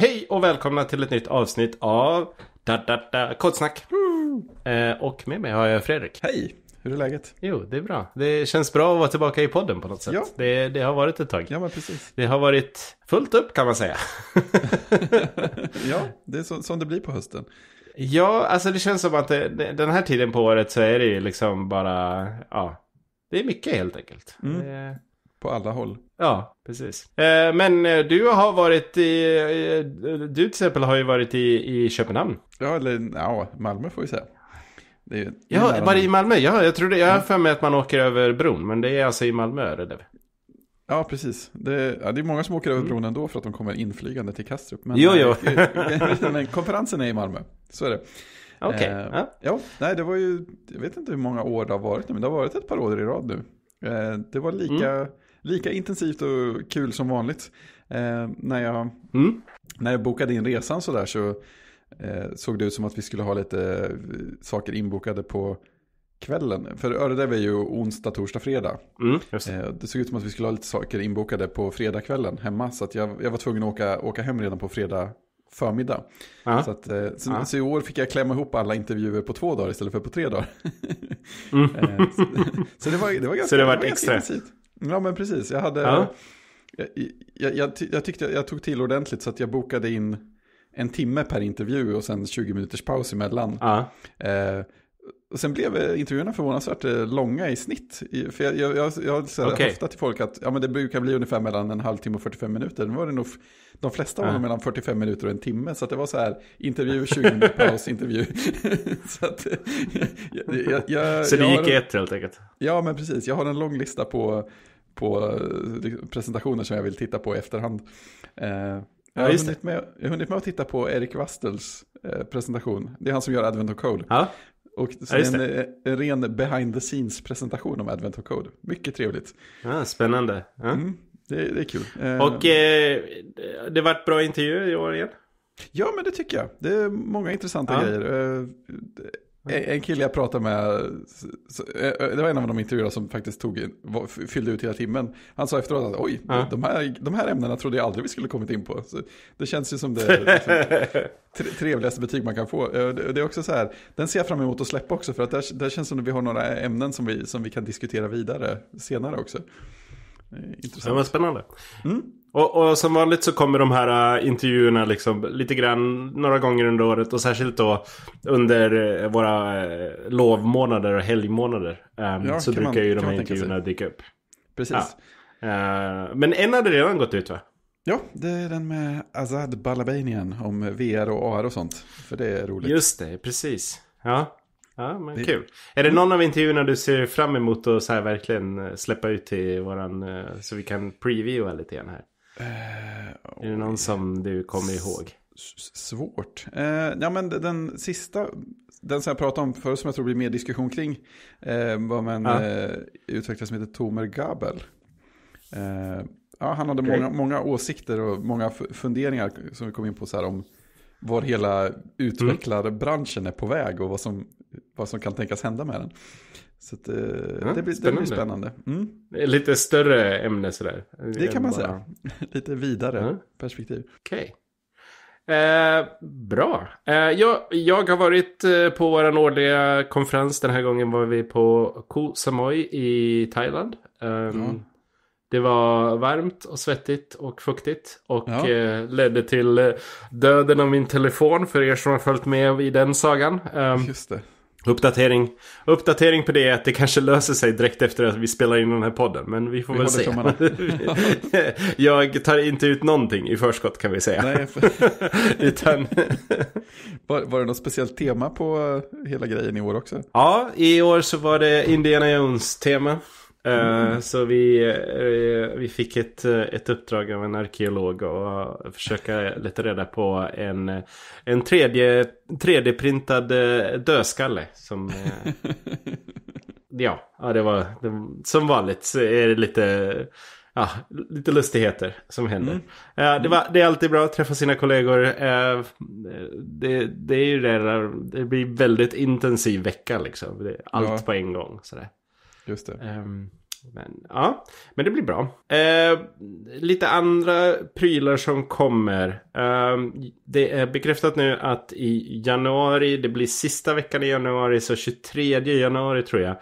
Hej och välkomna till ett nytt avsnitt av Kodsnack. Eh, och med mig har jag Fredrik. Hej! Hur är läget? Jo, det är bra. Det känns bra att vara tillbaka i podden på något sätt. Ja. Det, det har varit ett tag. Ja, men precis. Det har varit fullt upp kan man säga. ja, det är så, som det blir på hösten. Ja, alltså det känns som att det, den här tiden på året så är det ju liksom bara, ja, det är mycket helt enkelt. Mm. Det, på alla håll. Ja, precis. Eh, men eh, du har varit i, eh, du till exempel har ju varit i, i Köpenhamn. Ja, eller ja, Malmö får vi säga. ja, var det i Malmö? Ja, jag trodde, jag har mm. för mig att man åker över bron, men det är alltså i Malmö, är det Ja, precis. Det, ja, det är många som åker över mm. bron ändå för att de kommer inflygande till Kastrup. Men, jo, eh, jo. men konferensen är i Malmö, så är det. Okej. Okay. Eh, ja. ja, nej, det var ju, jag vet inte hur många år det har varit nu, men det har varit ett par år i rad nu. Eh, det var lika... Mm lika intensivt och kul som vanligt. Eh, när, jag, mm. när jag bokade in resan så där så eh, såg det ut som att vi skulle ha lite eh, saker inbokade på kvällen. För Öredäv är ju onsdag, torsdag, fredag. Mm, eh, det såg ut som att vi skulle ha lite saker inbokade på fredagkvällen hemma. Så att jag, jag var tvungen att åka, åka hem redan på fredag förmiddag. Aha. Så, att, eh, så, Aha. så i år fick jag klämma ihop alla intervjuer på två dagar istället för på tre dagar. mm. Eh, så, så, det var, det var ganska, så det var, extra. Ganska Ja men precis, jag hade... Ja. Jag, jag, jag, jag, tyckte jag tog till ordentligt så att jag bokade in en timme per intervju och sen 20 minuters paus emellan. Ja. Eh, och sen blev eh, intervjuerna förvånansvärt eh, långa i snitt. För jag, jag, jag, jag har okay. höftat till folk att ja, men det brukar bli ungefär mellan en halvtimme och 45 minuter. Nu var det nog, de flesta var äh. mellan 45 minuter och en timme. Så det var så här, intervju, 20 minuters paus, intervju. så, att, jag, jag, så det gick i ett helt enkelt? Ja, men precis. Jag har en lång lista på på eh, liksom, presentationer som jag vill titta på i efterhand. Eh, jag, har ja, hunnit med, jag har hunnit med att titta på Erik Wastels eh, presentation. Det är han som gör Advent of Code. Ja. Och ja, en, en, ren behind the scenes presentation om Advent of Code. Mycket trevligt. Ja, spännande. Ja. Mm, det, det, är kul. Eh, och det vart bra intervju i år igen. Ja, men det tycker jag. Det är många intressanta grejer en kille jag pratade med, eh, eh, det var en av de intervjuerna som faktiskt tog, fyllde ut hela timmen. Han sa efteråt att oj, ja. de, här, de här ämnena trodde jag aldrig vi skulle kommit in på. Så det känns ju som det liksom, trevligaste betyg man kan få. Eh, det är också så här, den ser jag fram emot att släppa också för att där, där känns som att vi har några ämnen som vi, som vi kan diskutera vidare senare också. Eh, intressant. Ja, men spännande. Mm. Och, och som vanligt så kommer de här eh, intervjuerna liksom lite grann några gånger under året och särskilt då under eh, våra lovmånader och helgmånader. Ehm, ja, så brukar man, ju de här intervjuerna dyka upp. Precis. Ja. Men en hade redan gått ut va? Ja, det är den med Azad Balabanian om VR och AR och sånt. För det är roligt. Just det, precis. Ja. Ja, men det... kul. Är det någon av intervjuerna du ser fram emot att så här verkligen eh, släppa ut till våran, eh, så vi kan previewa lite grann här? Uh, är det någon som du kommer ihåg? Svårt. Uh, ja, men den sista, den som jag pratade om förut som jag tror blir mer diskussion kring, uh, var med en uh. utvecklare som heter Tomer Gabel. ja, han hade okay. många, många åsikter och många funderingar som vi kom in på så här om var hela mm. utvecklarbranschen är på väg och vad som, vad som kan tänkas hända med den. Så att, eh, ja, det, blir, spännande. Det blir spännande. Mm. Lite större ämne sådär. Det kan man bara... säga. Lite vidare mm. perspektiv. Okej. Okay. Eh, bra. Eh, jag, jag har varit eh, på vår årliga konferens. Den här gången var vi på Koh Samui i Thailand. Um, mm. Det var varmt och svettigt och fuktigt och ja. eh, ledde till eh, döden av min telefon för er som har följt med i den sagan. Um, Just det. Uppdatering, uppdatering på det är att det kanske löser sig direkt efter att vi spelar in den här podden. Men vi får vi väl se. jag tar inte ut någonting i förskott kan vi säga. Nej, för... Utan... var, var det något speciellt tema på eh, hela grejen i år också? Ja, i år så var det Indiana Jones-tema. Mm. Eh, så vi, eh, vi fick ett, eh, ett uppdrag av en arkeolog att försöka leta reda på en, en 3D-printad 3D dödskalle. Som, ja, det var som vanligt så är det lite, ja, lite lustigheter som händer. Mm. Det, var, mm. det, är alltid bra att träffa sina kollegor. Det, det, är ju det, där, det blir väldigt intensiv vecka liksom. Allt ja. på en gång. Sådär. Just det. Um, men, ja. men det blir bra. Uh, lite andra prylar som kommer. Uh, det är bekräftat nu att i januari, det blir sista veckan i januari, så 23 januari tror jag.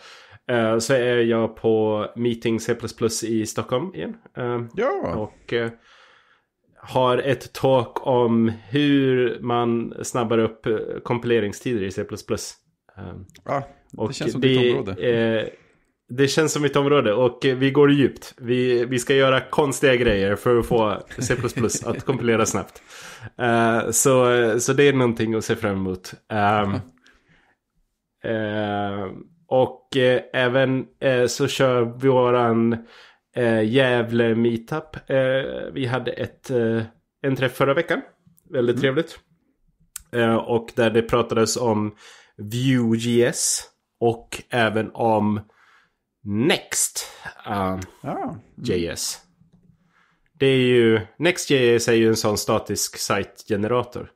Uh, så är jag på Meeting C++ i Stockholm igen. ja! Och eh, har ett talk om hur man snabbar upp eh, kompileringstider i C++. Ja, det känns som det, ditt område. Det känns som mitt område och eh, vi går djupt. Vi, vi ska göra konstiga grejer för att få C++ att kompilera snabbt. Uh, så, så det är någonting att se fram emot. Um, uh, och uh, även så kör vi våran uh, Gävle meetup. vi hade ett, en träff förra veckan. Väldigt mm. trevligt. och där det pratades om Vue.js och även om Next. Uh, ah. JS. Det är ju, Next.js är ju en sån statisk site-generator.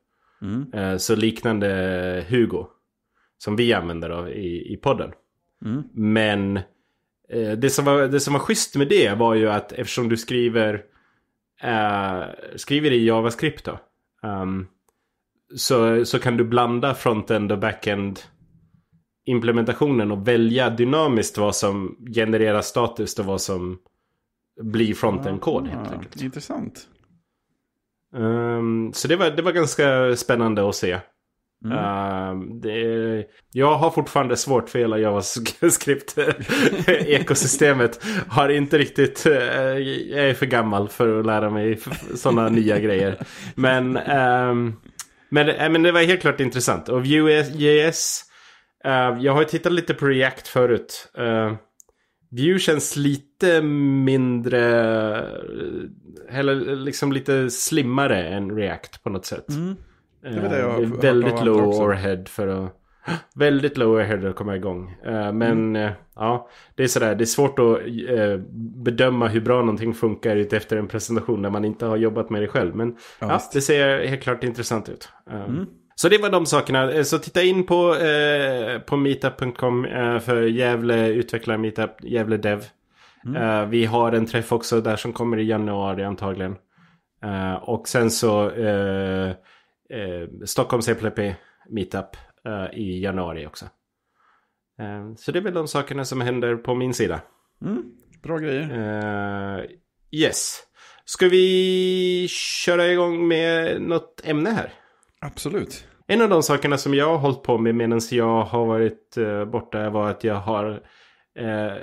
Mm. Uh, så liknande Hugo. Som vi använder då i, i podden. Mm. Men uh, det, som var, det som var schysst med det var ju att eftersom du skriver, eh, skriver i JavaScript då. Um, så, så kan du blanda frontend och backend implementationen och välja dynamiskt vad som genererar status och vad som blir frontend-kod helt ja, enkelt. Intressant. Um, så det var, det var ganska spännande att se. Mm. Uh, det, jag har fortfarande svårt för hela JavaScript-ekosystemet. har inte riktigt, uh, jag är för gammal för att lära mig sådana nya grejer. Men, um, men, äh, men det var helt klart intressant. Och Vue.js Eh, jag har tittat lite på React förut. Uh, Vue känns lite mindre, eh, eller liksom lite slimmare än React på något sätt. Mm. Det är det jag uh, väldigt low overhead för att... Väldigt low overhead att komma igång. Uh, men mm. ja, det är sådär, det är svårt att bedöma hur bra någonting funkar efter en presentation när man inte har jobbat med det själv. Men ja, ja det ser helt klart intressant ut. Mm. Så det var de sakerna. Eh, så titta in på, eh, på meetup.com eh, för Gävle utvecklare meetup, Gävle Dev. Mm. Eh, vi har en träff också där som kommer i januari antagligen. Eh, och sen så eh, Stockholms EPLP meetup i januari också. så det är väl de sakerna som händer på min sida. Mm. Bra grejer. yes. Ska vi köra igång med något ämne här? Absolut. En av de sakerna som jag har hållit på med medan jag har varit eh, borta var att jag har eh,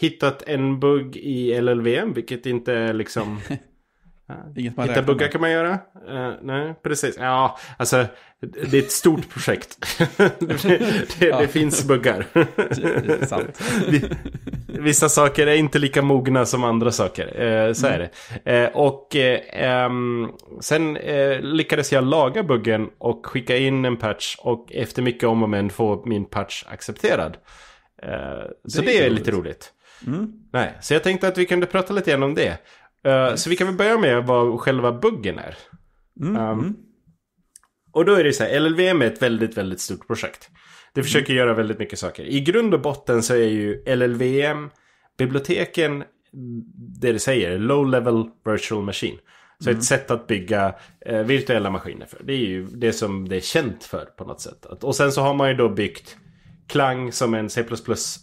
hittat en bugg i LLVM, vilket inte är liksom... Inget man Hitta buggar kan man göra. Uh, nej, precis. Ja, alltså det är ett stort projekt. det, det, det, det finns buggar. det, Vissa saker är inte lika mogna som andra saker. Eh, så mm. är det. Eh, och eh, ehm, sen eh, lyckades jag laga buggen och skicka in en patch. Och efter mycket om och men få min patch accepterad. Eh, det så är det är lite roligt. Mm. Nej, så jag tänkte att vi kunde prata lite grann om det. Mm. Så vi kan väl börja med vad själva buggen är. Um, och då är det så här, LLVM är ett väldigt, väldigt stort projekt. Det försöker göra väldigt mycket saker. I grund och botten så är ju LLVM biblioteken det det säger, low level virtual machine. Så mm. ett sätt att bygga eh, virtuella maskiner för. Det är ju det som det är känt för på något sätt. Att, och sen så har man ju då byggt Klang som en C++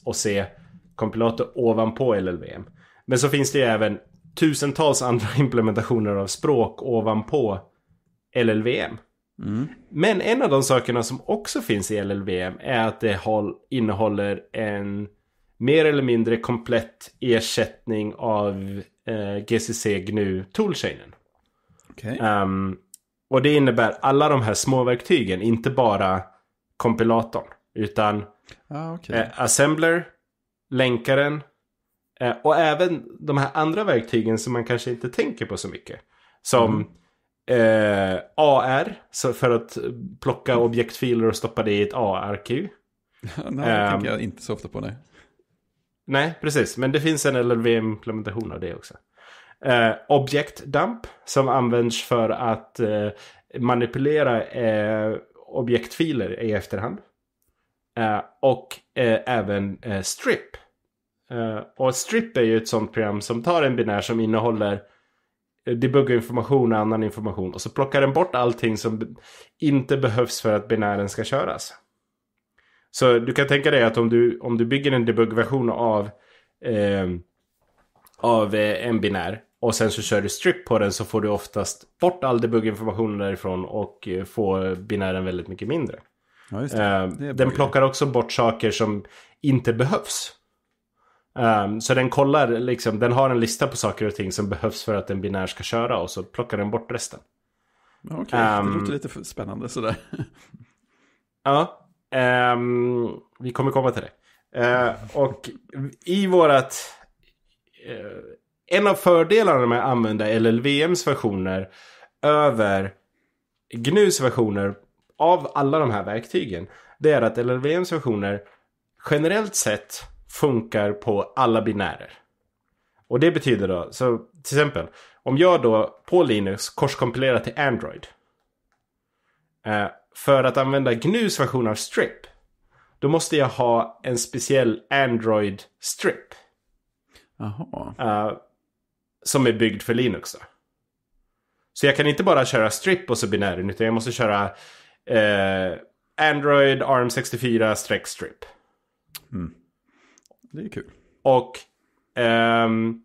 och C-kompilator ovanpå LLVM. Men så finns det ju även tusentals andra implementationer av språk ovanpå LLVM. Mm. Men en av de sakerna som också finns i LLVM är att det innehåller en mer eller mindre komplett ersättning av eh, GCC GNU toolchainen. Okay. Um, ehm, och det innebär alla de här små verktygen, inte bara kompilatorn. Utan ah, okay. eh, assembler, länkaren eh, och även de här andra verktygen som man kanske inte tänker på så mycket. Som mm Eh, AR, så för att plocka mm. objektfiler och stoppa det i ett AR-arkiv. nej, det um, tänker jag ehm. inte så ofta på. Nej. nej, precis. Men det finns en LLVM-implementation av det också. Eh, object dump, som används för att eh, manipulera eh, objektfiler i efterhand. Eh, och eh, även eh, strip. och strip är ju ett sånt program som tar en binär som innehåller Eh, debugga information och annan information. Och så plockar den bort allting som inte behövs för att binären ska köras. Så du kan tänka dig att om du, om du bygger en debuggversion ehm, av, eh, av en binär och sen så kör du strip på den så får du oftast bort all debugginformation därifrån och eh, får binären väldigt mycket mindre. Ja, det. Ehm, det den plockar också bort saker som inte behövs. Um, så den kollar, liksom, den har en lista på saker och ting som behövs för att en binär ska köra och så plockar den bort resten. Okej, okay, um, det ehm, låter lite spännande sådär. Ja, um, vi kommer komma till det. Uh, och i vårat... Uh, en av fördelarna med att använda LLVMs versioner över GNUs versioner av alla de här verktygen. Det är att LLVMs versioner generellt sett funkar på alla binärer. Och det betyder då, så till exempel, om jag då på Linux korskompilerar till Android. Eh, för att använda GNUs version av strip, då måste jag ha en speciell Android strip. Aha. Eh, som är byggd för Linux då. Så jag kan inte bara köra strip och så binären, utan jag måste köra eh, Android ARM64-strip. Mm. Det är kul. Och um,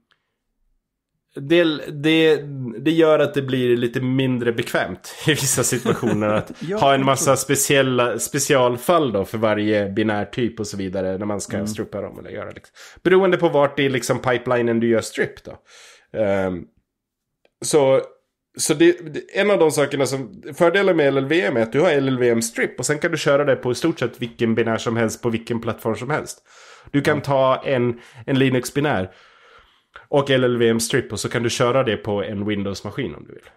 det, det, det gör att det blir lite mindre bekvämt i vissa situationer att ja, ha en massa speciella, specialfall då för varje binär typ och så vidare när man ska mm. strippa dem eller göra liksom. Beroende på vart i liksom pipelinen du gör strip då. Um, så så det, en av de sakerna som, fördelen med LLVM är att du har LLVM strip och sen kan du köra det på i stort sett vilken binär som helst på vilken plattform som helst. Du kan ta en, en Linux-binär och LLVM-strip och så kan du köra det på en Windows-maskin om du vill.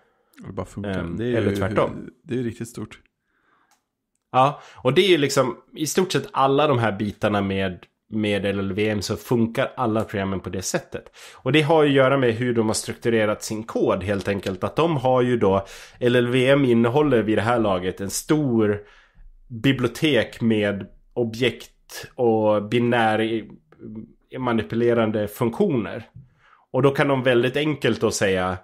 Det bara funkar. Um, det är eller ju, tvärtom. Det är riktigt stort. Ja, och det är ju liksom i stort sett alla de här bitarna med med LLVM så funkar alla programmen på det sättet. Och det har ju att göra med hur de har strukturerat sin kod helt enkelt. Att de har ju då, LLVM innehåller vid det här laget en stor bibliotek med objekt och binär manipulerande funktioner. Och då kan de väldigt enkelt då säga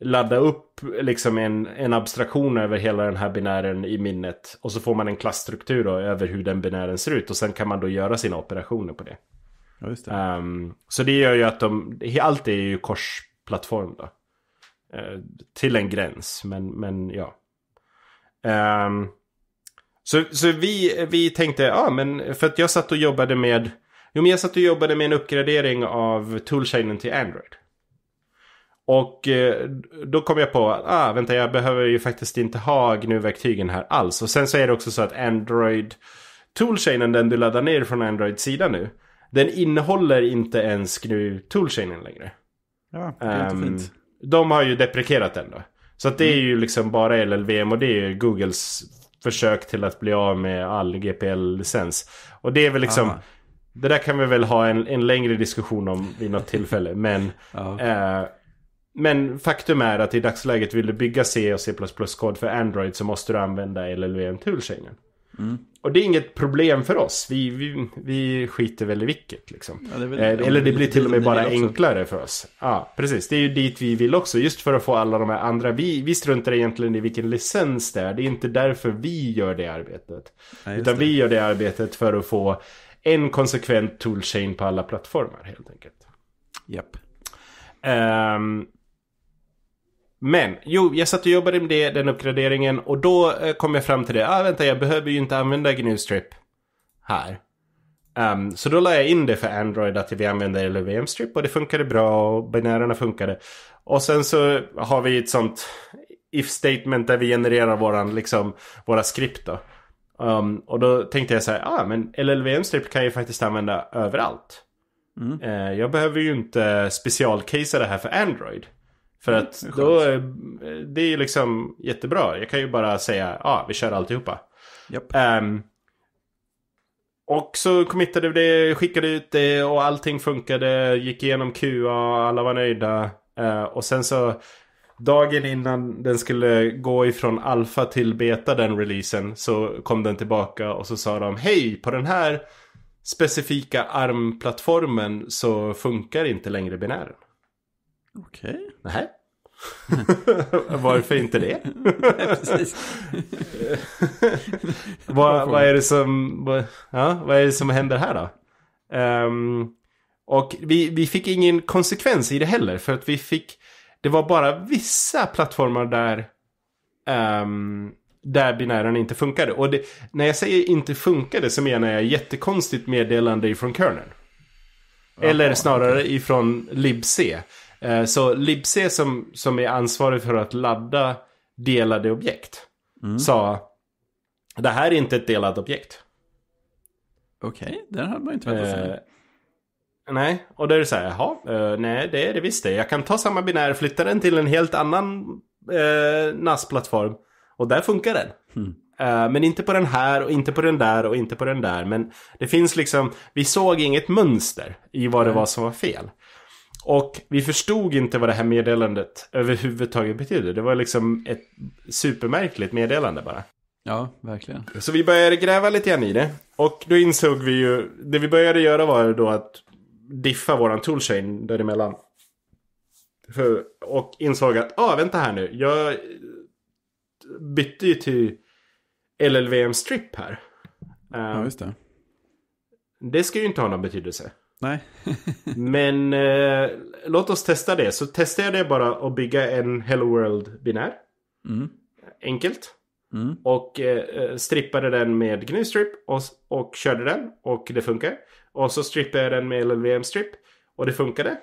ladda upp liksom en, en abstraktion över hela den här binären i minnet och så får man en klassstruktur då över hur den binären ser ut och sen kan man då göra sina operationer på det. Ja, det. Um, så det gör ju att de, allt är ju korsplattform då. Uh, till en gräns, men, men ja. Um, så, så vi, vi tänkte, ja men för att jag satt och jobbade med, jo men jag satt och jobbade med en uppgradering av toolchainen till Android. Och eh, då kom jag på att ah, vänta, jag behöver ju faktiskt inte ha GNU-verktygen här alls. Och sen så är det också så att Android Toolchainen, den du laddar ner från android sida nu, den innehåller inte ens GNU Toolchainen längre. Ja, det är um, inte ehm, fint. De har ju deprekerat den då. Så att det är ju liksom bara LLVM och det är ju Googles försök till att bli av med all GPL-licens. Och det är väl liksom... Aha. Det där kan vi väl ha en, en längre diskussion om vid något tillfälle. Men, eh, men faktum är att i dagsläget vill du bygga C och C++ kod för Android så måste du använda LLVM Toolchainen. Mm. Och det är inget problem för oss. Vi, vi, vi skiter väl i vilket. Liksom. Ja, det väl, eh, eller det blir till och med bara enklare för oss. Ja, ah, precis. Det är ju dit vi vill också. Just för att få alla de här andra. Vi, vi struntar egentligen i vilken licens det är. Det är inte därför vi gör det arbetet. Ja, Utan det. vi gör det arbetet för att få en konsekvent toolchain på alla plattformar helt enkelt. Japp. Yep. Um, men, jo, jag satt och jobbade med det, den uppgraderingen och då eh, kom jag fram till det. Ah, vänta, jag behöver ju inte använda GNU Strip här. Um, så då la jag in det för Android att vi använder LVM Strip och det funkade bra och binärerna funkade. Och sen så har vi ett sånt if statement där vi genererar våran, liksom, våra skript då. Um, och då tänkte jag så här, ah, men LLVM Strip kan jag ju faktiskt använda överallt. Mm. Uh, jag behöver ju inte specialcasea det här för Android. För mm, att mm, då, eh, det är ju liksom jättebra. Jag kan ju bara säga, ja, ah, vi kör alltihopa. Yep. Um, ehm, och så committade vi det, skickade ut det och allting funkade. Gick igenom QA, alla var nöjda. Uh, och sen så dagen innan den skulle gå ifrån alfa till beta den releasen så kom den tillbaka och så sa de hej på den här specifika armplattformen så funkar inte längre binären. Okej. Okay. Nej. Varför inte det? vad, är det som, ja, vad är det som händer här då? Um, och vi, vi fick ingen konsekvens i det heller. För att vi fick, det var bara vissa plattformar där, um, där binären inte funkade. Och det, när jag säger inte funkade så menar jag jättekonstigt meddelande ifrån Kernen. Eller snarare ifrån libc. Eh, så Libc som, som är ansvarig för att ladda delade objekt mm. sa det här är inte ett delat objekt. Okej, okay, den hade man inte väntat sig. Eh, nej, och då är det så här, jaha, eh, nej det är det visst det. Jag kan ta samma binär, flytta den till en helt annan eh, NAS-plattform och där funkar den. Mm. Eh, men inte på den här och inte på den där och inte på den där. Men det finns liksom, vi såg inget mönster i vad det var som var fel. Och vi förstod inte vad det här meddelandet överhuvudtaget betyder. Det var liksom ett supermärkligt meddelande bara. Ja, verkligen. Så vi började gräva lite grann i det. Och då insåg vi ju, det vi började göra var då att diffa våran toolchain däremellan. För, och insåg att, ah vänta här nu, jag bytte ju till LLVM strip här. Um, ja, just det. Det ska ju inte ha någon betydelse. Nej. Men eh, låt oss testa det. Så testar jag det bara att bygga en Hello World-binär. Mm. Enkelt. Mm. Och eh, eh strippade den med GNU-strip och, och körde den och det funkar. Och så strippade jag den med LLVM-strip och det funkade.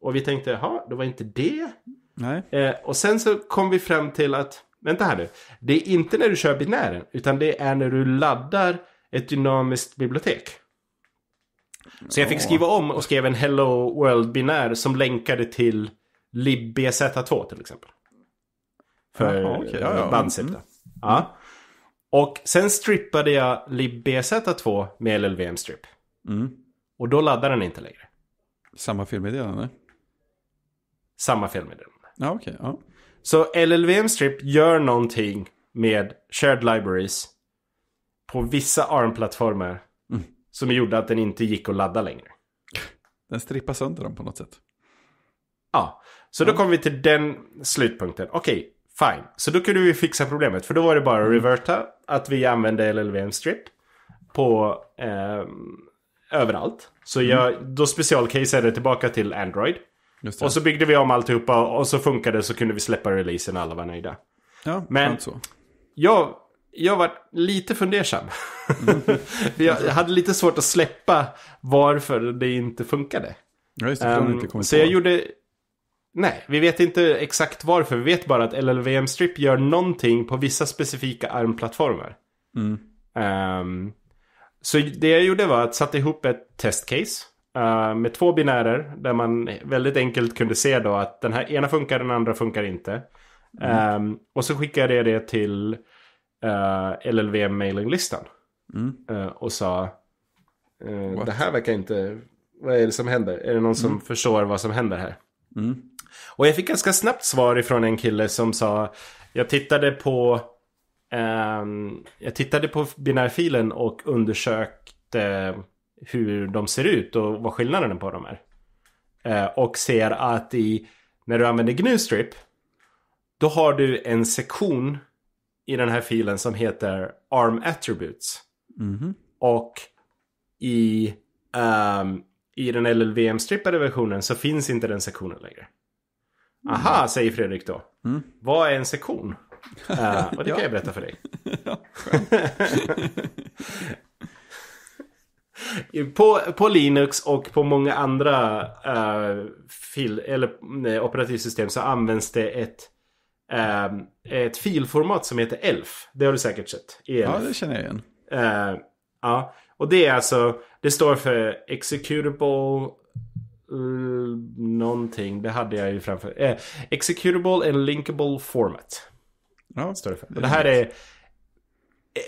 Och vi tänkte, jaha, det var inte det. Nej. Eh, och sen så kom vi fram till att, vänta här nu, det är inte när du kör binären, utan det är när du laddar ett dynamiskt bibliotek. Så jag fick skriva om och skrev en Hello World-binär som länkade till libbz2 till exempel. För Aha, okay. ja, ja. Bandset, mm. ja. Och sen strippade jag libbz2 med LLVM-strip. Mm. Och då laddade den inte längre. Samma felmeddelande? Samma felmeddelande. Ja, okay, ja. Så LLVM-strip gör någonting med shared libraries på vissa ARM-plattformar som gjorde att den inte gick att ladda längre. Den strippar sönder dem på något sätt. Ja, så då kom vi till den slutpunkten. Okej, fine. Så då kunde vi fixa problemet. För då var det bara att mm. reverta. Att vi använde LLVM strip på eh, överallt. Så mm. jag, mm. då specialcaseade tillbaka till Android. Och så byggde vi om alltihopa och så funkade det så kunde vi släppa releasen och alla var nöjda. Ja, Men så. jag jag var lite fundersam. Mm. jag hade lite svårt att släppa varför det inte funkade. Ja, just det, um, inte så jag gjorde... Nej, vi vet inte exakt varför. Vi vet bara att LLVM Strip gör någonting på vissa specifika armplattformar. Mm. Um, så det jag gjorde var att sätta ihop ett testcase uh, med två binärer där man väldigt enkelt kunde se då att den här ena funkar, den andra funkar inte. Mm. Um, och så skickade jag det till uh, eh, LLV mailinglistan. Mm. Uh, och sa uh, det här verkar inte, vad är det som händer? Är det någon som mm. förstår vad som händer här? Mm. Och jag fick ganska snabbt svar ifrån en kille som sa jag tittade på um, jag tittade på binärfilen och undersökte hur de ser ut och vad skillnaden på dem är. Uh, och ser att i, när du använder gnustrip då har du en sektion i den här filen som heter arm attributes. Mm. Och i, um, i den LLVM-strippade versionen så finns inte den sektionen längre. Mm. Aha, säger Fredrik då. Mm. Vad är en sektion? Uh, och det kan jag berätta för dig. på, på Linux och på många andra uh, fil, eller, nej, eh, operativsystem så används det ett Ehm, ett filformat som heter ELF. Det har du säkert sett. ELF. Ja, det känner jag igen. Ehm, ja, och det är alltså, det står för Executable eh, någonting, det hade jag ju framför. Eh, executable and linkable format. Ja, står det, för. Och det här är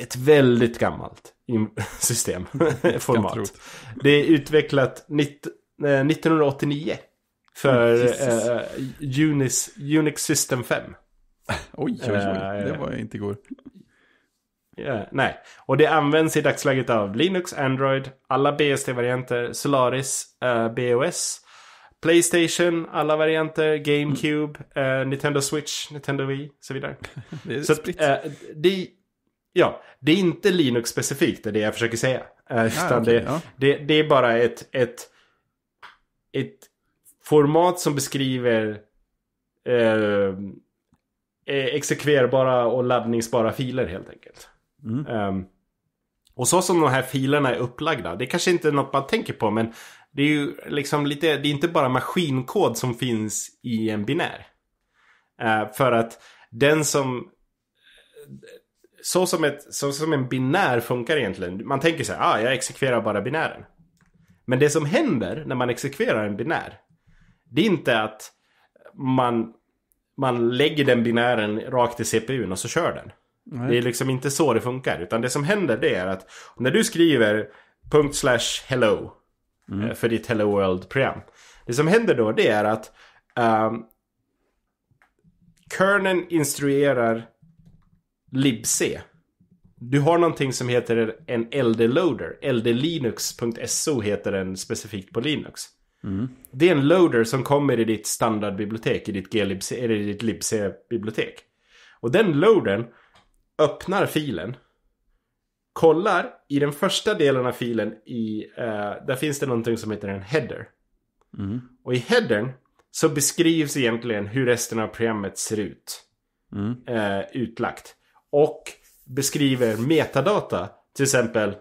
ett väldigt gammalt system, format. Det är utvecklat 1989 eh, för mm, eh, Unis, Unix System 5. oj, oj, oj, eh, det var inte igår. Yeah, nej, och det används i dagsläget av Linux, Android, alla BSD-varianter, Solaris, uh, eh, BOS, Playstation, alla varianter, GameCube, mm. uh, Nintendo Switch, Nintendo Wii så vidare. det är så spritt. Att, uh, det, ja, det är inte Linux-specifikt, det är det jag försöker säga. Uh, utan okay, det, ja. det, det, är bara ett, ett, ett format som beskriver Eh, exekverbara och laddningsbara filer helt enkelt. Mm. Um, och så som de här filerna är upplagda, det kanske inte är något man tänker på men det är ju liksom lite, det är inte bara maskinkod som finns i en binär. Uh, för att den som så som, ett, så som en binär funkar egentligen. Man tänker så här, ah, jag exekverar bara binären. Men det som händer när man exekverar en binär, det är inte att man man lägger den binären rakt i CPUn och så kör den. Nej. Det är liksom inte så det funkar. Utan det som händer det är att när du skriver punkt slash hello mm. Eh, för ditt Hello World-program. Det som händer då det är att um, ehm, kernen instruerar libc. Du har någonting som heter en LD-loader. LD-Linux.so heter den specifikt på Linux. Mm. Det är en loader som kommer i ditt standardbibliotek, i ditt, glibc, eller i ditt libc-bibliotek. Och den loadern öppnar filen, kollar i den första delen av filen, i, eh, där finns det någonting som heter en header. Mm. Och i headern så beskrivs egentligen hur resten av programmet ser ut. Mm. Eh, utlagt. Och beskriver metadata, till exempel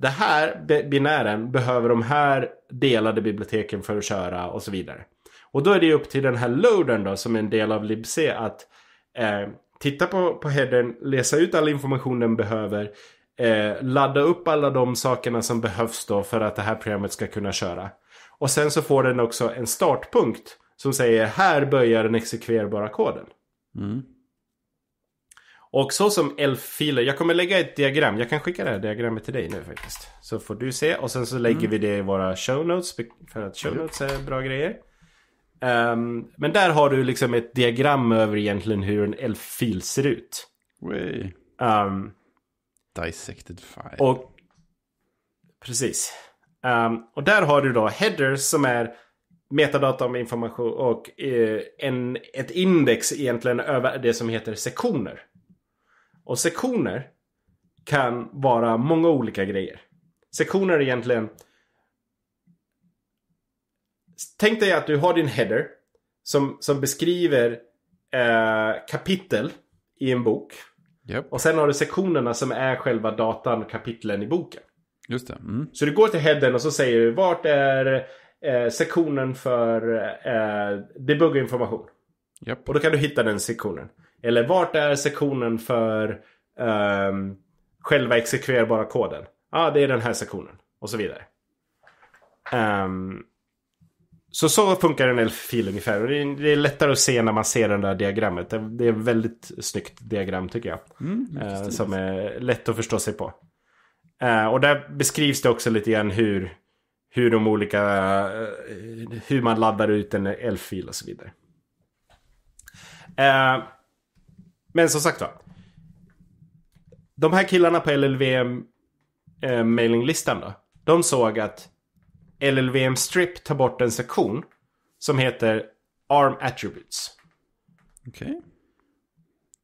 det här binären behöver de här delade biblioteken för att köra och så vidare. Och då är det upp till den här loadern då som är en del av libc att eh, titta på, på headern, läsa ut all information den behöver, eh, ladda upp alla de sakerna som behövs då för att det här programmet ska kunna köra. Och sen så får den också en startpunkt som säger här börjar den exekverbara koden. Mm. Och så som elfiler, jag kommer lägga ett diagram. Jag kan skicka det här diagrammet till dig nu faktiskt. Så får du se och sen så lägger mm. vi det i våra show notes. För att show mm. notes är bra grejer. Um, men där har du liksom ett diagram över egentligen hur en elfil ser ut. Way. Um, Dissected file. Och, precis. Um, och där har du då headers som är metadata om information och eh, en, ett index egentligen över det som heter sektioner. Och sektioner kan vara många olika grejer. Sektioner är egentligen... Tänk dig att du har din header som, som beskriver eh, kapitel i en bok. Yep. Och sen har du sektionerna som är själva datan, kapitlen i boken. Just det. Mm. Så du går till headern och så säger du vart är eh, sektionen för eh, debugginformation. Yep. Och då kan du hitta den sektionen. Eller vart är sektionen för um, själva exekverbara koden? Ja, ah, det är den här sektionen. Och så vidare. Um, så så funkar en elf-fil ungefär. Och det är lättare att se när man ser det där diagrammet. Det är ett väldigt snyggt diagram tycker jag. Mm, uh, som är lätt att förstå sig på. Uh, och där beskrivs det också lite grann hur, hur de olika... Uh, hur man laddar ut en elf-fil och så vidare. Men som sagt va. De här killarna på LLVM eh, mailinglistan då. De såg att LLVM Strip tar bort en sektion som heter Arm Attributes. Okej. Okay.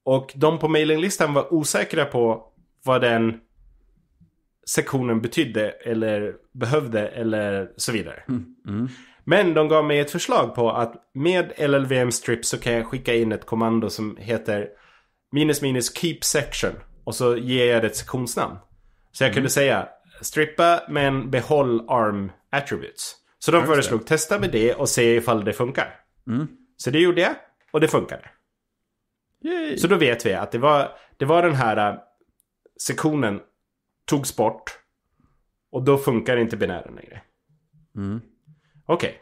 Och de på mailinglistan var osäkra på vad den sektionen betydde eller behövde eller så vidare. Mm. Mm. Men de gav mig ett förslag på att med LLVM Strip så kan jag skicka in ett kommando som heter minus minus keep section. Och så ger jag det ett sektionsnamn. Så jag mm. kunde säga strippa men behåll arm attributes. Så de föreslog testa med det och se ifall det funkar. Mm. Så det gjorde jag och det funkade. Yay. Så då vet vi att det var, det var den här äh, sektionen togs bort. Och då funkar inte binären längre. Mm. Okej.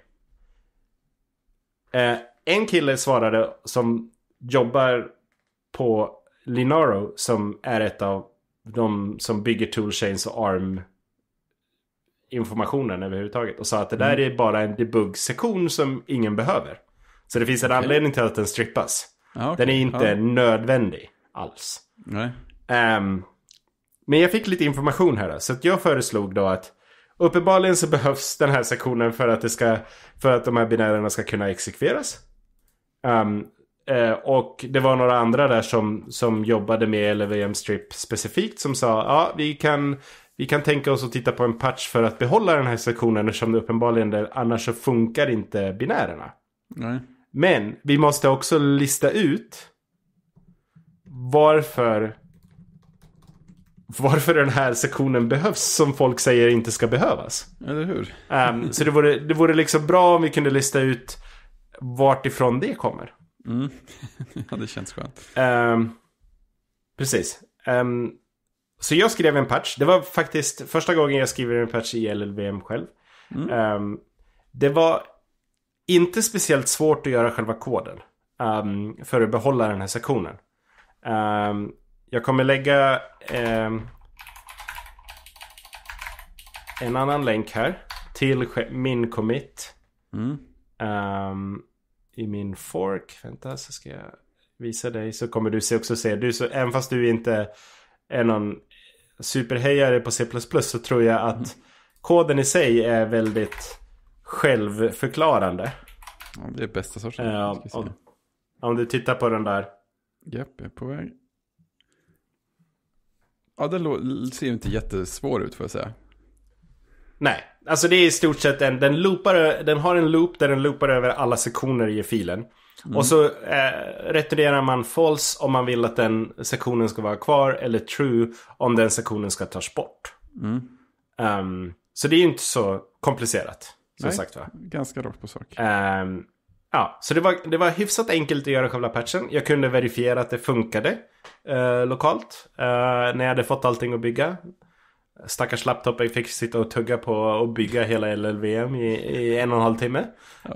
Okay. Eh, äh, en kille svarade som jobbar på Linaro som är ett av de som bygger toolchains och arm informationen överhuvudtaget och sa att det där mm. är bara en debug-sektion som ingen behöver. Så det finns en okay. anledning till att den strippas. Ah, okay. Den är inte ah. nödvändig alls. Um, men jag fick lite information här då, så jag föreslog då att uppenbarligen så behövs den här sektionen för att, det ska, för att de här binärerna ska kunna exekveras. Um, Eh, och det var några andra där som, som jobbade med LVM Strip specifikt som sa ja, vi kan, vi kan tänka oss att titta på en patch för att behålla den här sektionen eftersom det uppenbarligen det, annars så funkar inte binärerna. Nej. Men vi måste också lista ut varför varför den här sektionen behövs som folk säger inte ska behövas. Eller hur? um, så det vore, det vore liksom bra om vi kunde lista ut vart ifrån det kommer. Mm. det känns skönt. Um, precis. Um, så jag skrev en patch. Det var faktiskt första gången jag skriver en patch i LLVM själv. Mm. Um, det var inte speciellt svårt att göra själva koden. för att behålla den här sektionen. jag kommer lägga en annan länk här. Till min commit. Mm i min fork. Vänta så ska jag visa dig så kommer du också se. Du, så, även fast du inte är någon superhejare på C++ så tror jag att mm. koden i sig är väldigt självförklarande. Ja, det är bästa sorten. Eh, uh, om, om du tittar på den där. Japp, jag är på väg. Ja, den ser ju inte jättesvår ut får jag säga. Nej, alltså det är i stort sett en, den, loopar, den har en loop där den loopar över alla sektioner i filen. Mm. Och så eh, returnerar man false om man vill att den sektionen ska vara kvar eller true om den sektionen ska tas bort. Mm. Um, så det är ju inte så komplicerat. Som Nej, sagt va? ganska rakt på sak. Um, ja, så det var, det var hyfsat enkelt att göra själva patchen. Jag kunde verifiera att det funkade eh, lokalt eh, när jag hade fått allting att bygga. Stackars laptopen fick sitta och tugga på och bygga hela LLVM i, i en och en halv timme. Ja.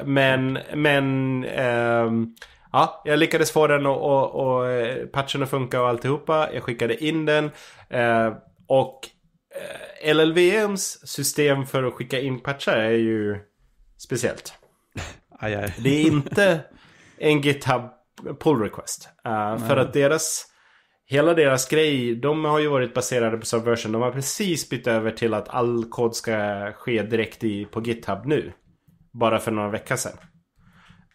Uh, men, men uh, ja, jag lyckades få den och, och, och eh, patchen att funka och alltihopa. Jag skickade in den. Uh, och LLVMs system för att skicka in patchar är ju speciellt. Det är inte en GitHub pull request. för att deras Hela deras grej, de har ju varit baserade på Subversion. De har precis bytt över till att all kod ska ske direkt i, på GitHub nu. Bara för några veckor sedan.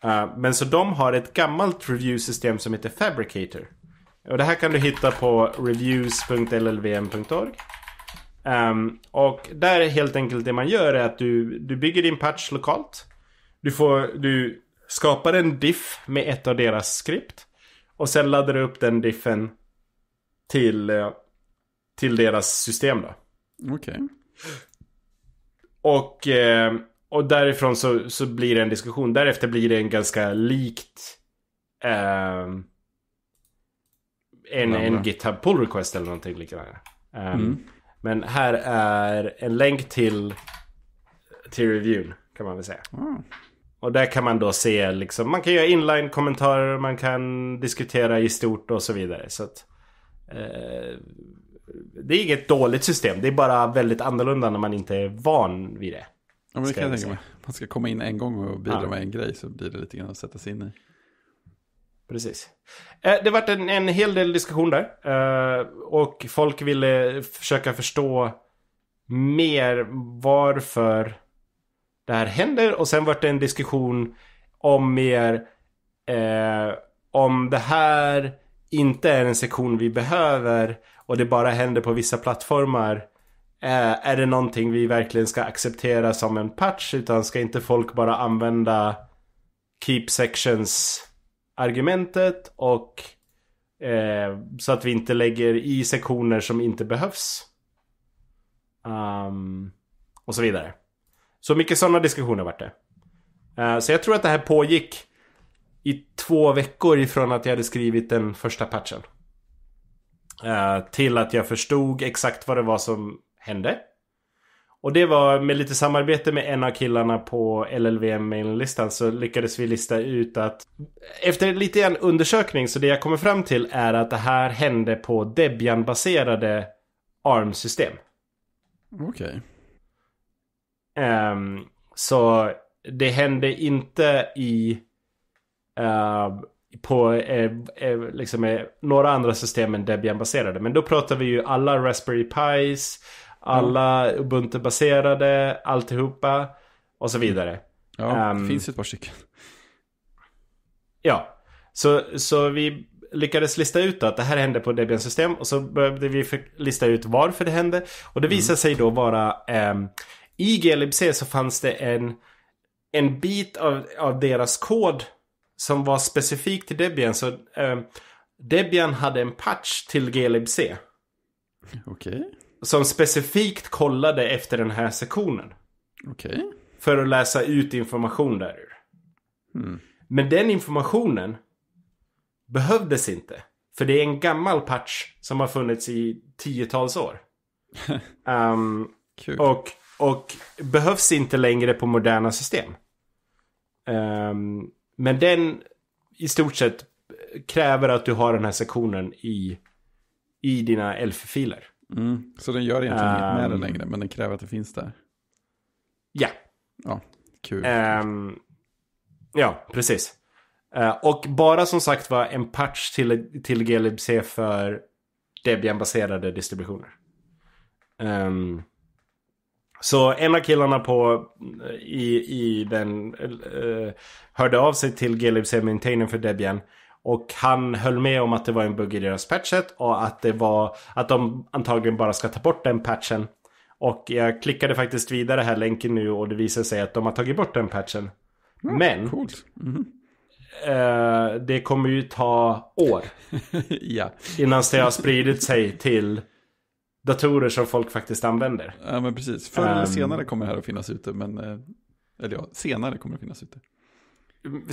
Uh, men så de har ett gammalt review-system som heter Fabricator. Och det här kan du hitta på reviews.llvm.org. Um, ehm, och där är helt enkelt det man gör är att du, du bygger din patch lokalt. Du, får, du skapar en diff med ett av deras skript. Och sen laddar du upp den diffen till, eh, till deras system då. Okej. Okay. Och, eh, och därifrån så, så blir det en diskussion. Därefter blir det en ganska likt eh, en, en GitHub pull request eller någonting liknande. Um, mm. Men här är en länk till, till reviewn kan man väl säga. Mm. Och där kan man då se liksom, man kan göra inline kommentarer, man kan diskutera i stort och så vidare. Så att, Eh, det är inget dåligt system. Det är bara väldigt annorlunda när man inte är van vid det. Ja, men det kan jag tänka mig. Man ska komma in en gång och bidra ja. med en grej så blir det lite grann att sätta sig in i. Precis. Eh, det vart en, en hel del diskussion där. Eh, och folk ville försöka förstå mer varför det här händer. Och sen vart det en diskussion om mer eh, om det här inte är en sektion vi behöver och det bara händer på vissa plattformar. Eh, är det någonting vi verkligen ska acceptera som en patch? Utan ska inte folk bara använda keep sections argumentet och eh, så att vi inte lägger i sektioner som inte behövs. Um, och så vidare. Så mycket sådana diskussioner vart det. Uh, så jag tror att det här pågick i två veckor ifrån att jag hade skrivit den första patchen. Eh, till att jag förstod exakt vad det var som hände. Och det var med lite samarbete med en av killarna på LLVM-mailinlistan så lyckades vi lista ut att efter lite en undersökning så det jag kommer fram till är att det här hände på Debian-baserade ARM-system. Okej. Okay. Um, ehm, så det hände inte i Eh, på eh, eh, liksom, eh, några andra system än Debian-baserade. Men då pratar vi ju alla Raspberry Pis, alla mm. Ubuntu-baserade, alltihopa och så vidare. Ja, um, det ehm, finns ett par stycken. Ja, så, så vi lyckades lista ut att det här hände på Debian-system och så behövde vi lista ut varför det hände. Och det mm. visade mm. sig då vara ehm, i glibc så fanns det en, en bit av, av deras kod som var specifik till Debian. Så eh, Debian hade en patch till glibc. Okej. Okay. Som specifikt kollade efter den här sektionen. Okej. Okay. För att läsa ut information där mm. Men den informationen behövdes inte. För det är en gammal patch som har funnits i tiotals år. um, Kul. Och, och behövs inte längre på moderna system. Um, men den i stort sett kräver att du har den här sektionen i, i dina ELF-filer. Mm. Så den gör egentligen um, inget med den ehm. längre, men den kräver att det finns där? Ja. Ja, kul. Um, ja, precis. Uh, och bara som sagt var en patch till, till GLibC för Debian-baserade distributioner. Um, så en av killarna på, i, i den eh, hörde av sig till GLBC Maintainer för Debian. Och han höll med om att det var en bugg i deras patchet och att det var att de antagligen bara ska ta bort den patchen. Och jag klickade faktiskt vidare här länken nu och det visar sig att de har tagit bort den patchen. Mm, Men mm. Eh, det kommer ju ta år ja. innan det har spridit sig till datorer som folk faktiskt använder. Ja, men precis. Förr eller um, senare kommer det här att finnas ute, men... Eh, eller ja, senare kommer det finnas ute.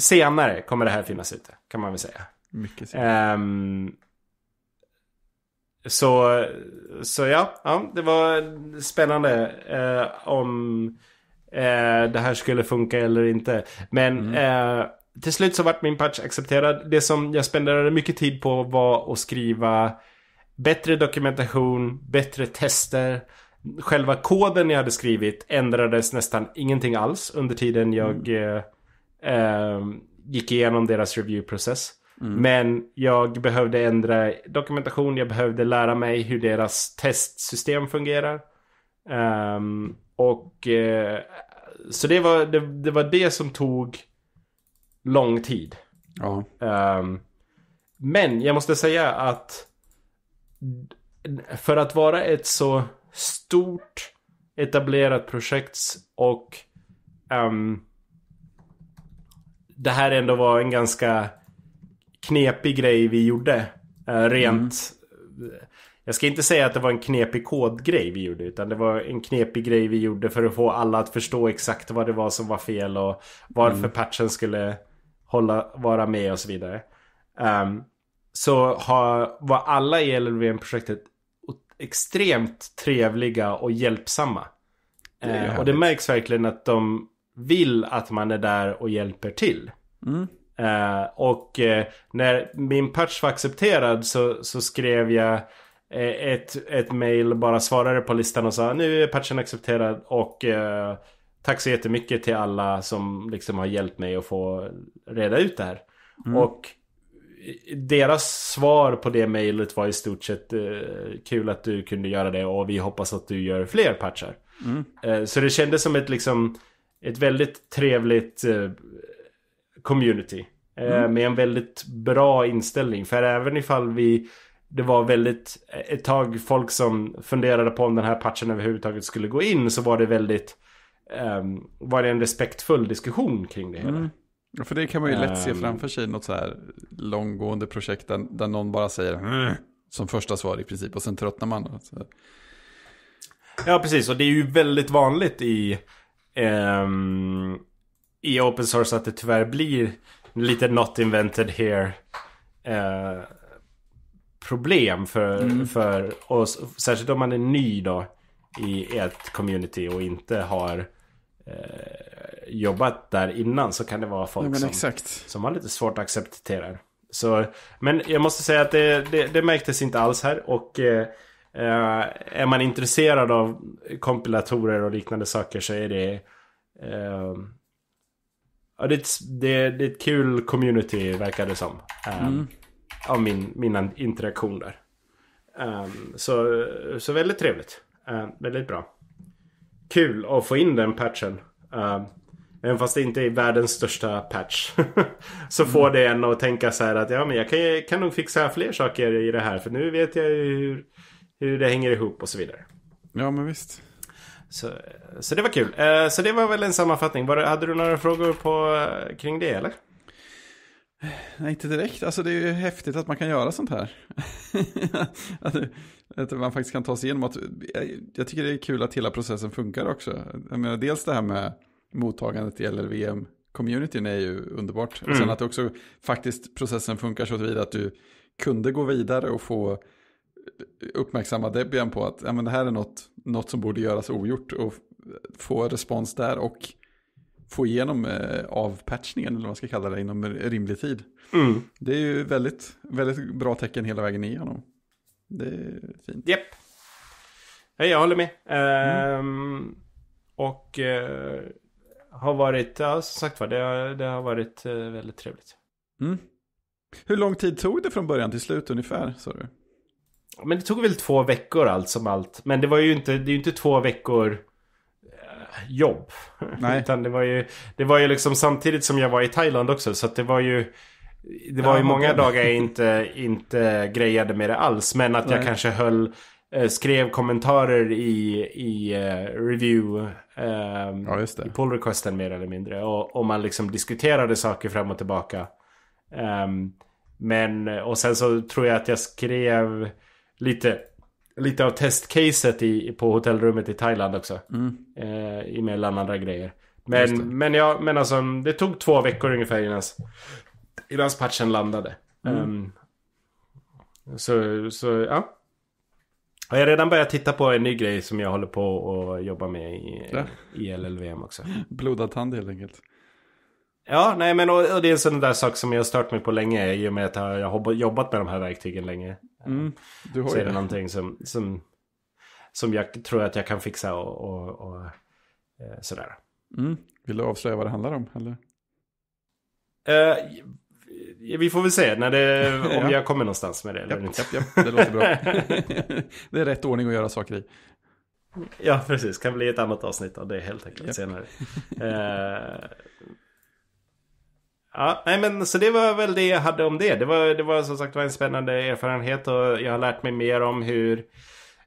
Senare kommer det här finnas ute, kan man väl säga. Mycket senare. Um, så, så ja, ja, det var spännande eh, om eh, det här skulle funka eller inte. Men mm. eh, till slut så vart min patch accepterad. Det som jag spenderade mycket tid på var att skriva bättre dokumentation, bättre tester. Själva koden jag hade skrivit ändrades nästan ingenting alls under tiden jag mm. eh, ehm, gick igenom deras reviewprocess. Mm. Men jag behövde ändra dokumentation, jag behövde lära mig hur deras testsystem fungerar. Um, och eh, så det var det, det var det som tog lång tid. Ja. Um, men jag måste säga att för att vara ett så stort etablerat projekt och um, det här ändå var en ganska knepig grej vi gjorde. Uh, rent... Mm. Jag ska inte säga att det var en knepig kodgrej vi gjorde utan det var en knepig grej vi gjorde för att få alla att förstå exakt vad det var som var fel och varför mm. patchen skulle hålla, vara med och så vidare. Um, så har, var alla i LLVM-projektet extremt trevliga och hjälpsamma. Det eh, och det märks verkligen att de vill att man är där och hjälper till. Mm. Eh, och eh, när min patch var accepterad så, så skrev jag eh, ett, ett mail, bara svarade på listan och sa nu är patchen accepterad och eh, tack så jättemycket till alla som liksom har hjälpt mig att få reda ut det här. Mm. Och deras svar på det mejlet var i stort sett eh, kul att du kunde göra det och vi hoppas att du gör fler patchar. Mm. Eh, så det kändes som ett, liksom, ett väldigt trevligt eh, community. Eh, mm. Med en väldigt bra inställning. För även ifall vi det var väldigt eh, ett tag folk som funderade på om den här patchen överhuvudtaget skulle gå in så var det väldigt um, var det en respektfull diskussion kring det hela. Mm för det kan man ju lätt se ehm. framför sig något så här långgående projekt där, där någon bara säger mm, som första svar i princip och sen tröttnar man. Alltså. Ja, precis. Och det är ju väldigt vanligt i, um, i open source att det tyvärr blir lite not invented here. Uh, problem för, mm. för oss. Särskilt om man är ny då i ett community och inte har eh, jobbat där innan så kan det vara folk ja, som, som har lite svårt att acceptera det. Så, men jag måste säga att det, det, det märktes inte alls här. Och eh, eh, är man intresserad av kompilatorer och liknande saker så är det... Eh, ja, det, är ett, det, det är ett kul community verkar det som. Eh, mm. Av min, min interaktion där. Eh, så, så väldigt trevligt. Eh, väldigt bra kul att få in den patchen. Uh, även fast det inte är världens största patch. så mm. får det en att tänka så här att ja men jag kan, kan nog fixa fler saker i det här. För nu vet jag ju hur, hur det hänger ihop och så vidare. Ja men visst. Så, så det var kul. Uh, så det var väl en sammanfattning. Var, hade du några frågor på, eh, kring det eller? Nej, inte direkt. Alltså det är ju häftigt att man kan göra sånt här. Att man faktiskt kan ta sig igenom att, eh, jag tycker det är kul att hela processen funkar också. Jag menar, dels det här med mottagandet i LLVM, communityn är ju underbart. Mm. Och sen mm. att också faktiskt processen funkar så att du kunde gå vidare och få uppmärksamma Debian på att ja, men det här är något, något som borde göras ogjort och få respons där och få igenom eh, avpatchningen eller vad man ska kalla det inom rimlig tid. Mm. Det är ju väldigt, väldigt bra tecken hela vägen igenom det är fint. Japp. Yep. Jag håller med. Mm. Ehm, mm. Och eh, har varit, ja, som sagt var, det, det har varit eh, väldigt trevligt. Mm. Hur lång tid tog det från början till slut ungefär, sa du? men det tog väl två veckor allt som allt. Men det var ju inte, det är ju inte två veckor eh, jobb. Nej. Utan det var ju, det var ju liksom samtidigt som jag var i Thailand också. Så att det var ju, det var ju många dagar jag inte, inte grejade med det alls. Men att jag Nej. kanske höll, eh, skrev kommentarer i, i eh, review. Ehm, ja, I pull requesten mer eller mindre. Och, och man liksom diskuterade saker fram och tillbaka. Ehm, men, och sen så tror jag att jag skrev lite lite av testcaset i, på hotellrummet i Thailand också. Mm. Eh, emellan andra grejer. Men, men, jag, men alltså, det tog två veckor ungefär innan Innan patchen landade. Mm. Um, så, så ja. Har jag redan börjat titta på en ny grej som jag håller på och jobbar med i, i LLVM också. Blodad tand helt enkelt. Ja, nej men och, och det är en sån där sak som jag har stört mig på länge i och med att jag har jobbat med de här verktygen länge. Mm, du har så ju är det, det någonting som, som, som jag tror att jag kan fixa och, och, och eh, sådär. Mm. Vill du avslöja vad det handlar om? Eller? Uh, vi får väl se när det, om ja. jag kommer någonstans med det. Eller japp, japp, japp. Det låter bra. det är rätt ordning att göra saker i. Ja, precis. Det Kan bli ett annat avsnitt av det helt enkelt japp. senare. uh, ja, nej, men så det var väl det jag hade om det. Det var, det var som sagt var en spännande erfarenhet och jag har lärt mig mer om hur